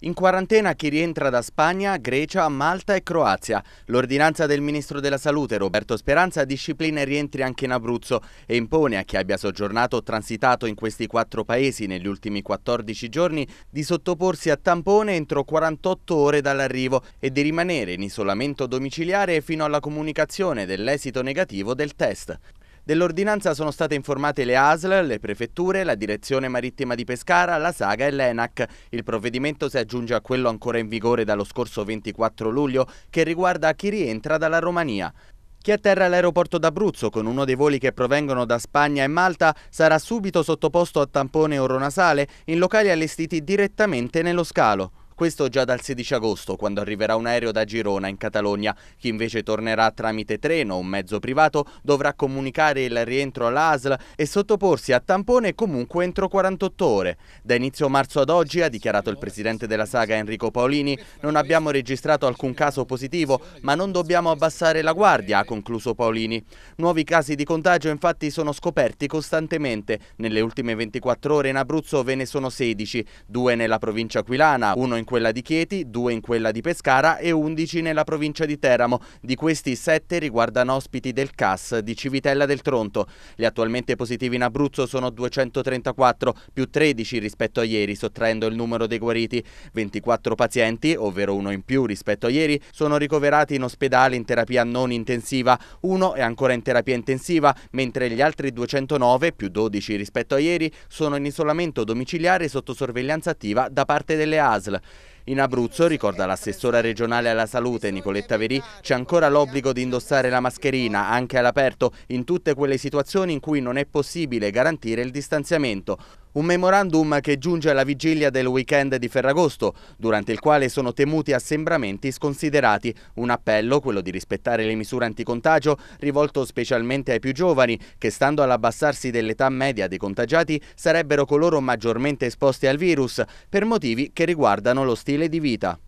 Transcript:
In quarantena chi rientra da Spagna, Grecia, Malta e Croazia. L'ordinanza del Ministro della Salute Roberto Speranza disciplina i rientri anche in Abruzzo e impone a chi abbia soggiornato o transitato in questi quattro paesi negli ultimi 14 giorni di sottoporsi a tampone entro 48 ore dall'arrivo e di rimanere in isolamento domiciliare fino alla comunicazione dell'esito negativo del test. Dell'ordinanza sono state informate le ASL, le prefetture, la Direzione Marittima di Pescara, la Saga e l'ENAC. Il provvedimento si aggiunge a quello ancora in vigore dallo scorso 24 luglio che riguarda chi rientra dalla Romania. Chi atterra all'aeroporto d'Abruzzo con uno dei voli che provengono da Spagna e Malta sarà subito sottoposto a tampone oronasale in locali allestiti direttamente nello scalo. Questo già dal 16 agosto, quando arriverà un aereo da Girona in Catalogna. Chi invece tornerà tramite treno o un mezzo privato dovrà comunicare il rientro all'ASL e sottoporsi a tampone comunque entro 48 ore. Da inizio marzo ad oggi, ha dichiarato il presidente della saga Enrico Paolini, non abbiamo registrato alcun caso positivo, ma non dobbiamo abbassare la guardia, ha concluso Paolini. Nuovi casi di contagio infatti sono scoperti costantemente. Nelle ultime 24 ore in Abruzzo ve ne sono 16, due nella provincia aquilana, uno in in quella di Chieti, 2 in quella di Pescara e 11 nella provincia di Teramo. Di questi 7 riguardano ospiti del CAS di Civitella del Tronto. Gli attualmente positivi in Abruzzo sono 234, più 13 rispetto a ieri, sottraendo il numero dei guariti. 24 pazienti, ovvero uno in più rispetto a ieri, sono ricoverati in ospedale in terapia non intensiva, uno è ancora in terapia intensiva, mentre gli altri 209, più 12 rispetto a ieri, sono in isolamento domiciliare sotto sorveglianza attiva da parte delle ASL. In Abruzzo, ricorda l'assessora regionale alla salute Nicoletta Verì, c'è ancora l'obbligo di indossare la mascherina anche all'aperto in tutte quelle situazioni in cui non è possibile garantire il distanziamento. Un memorandum che giunge alla vigilia del weekend di Ferragosto, durante il quale sono temuti assembramenti sconsiderati. Un appello, quello di rispettare le misure anticontagio, rivolto specialmente ai più giovani, che stando all'abbassarsi dell'età media dei contagiati sarebbero coloro maggiormente esposti al virus, per motivi che riguardano lo stile di vita.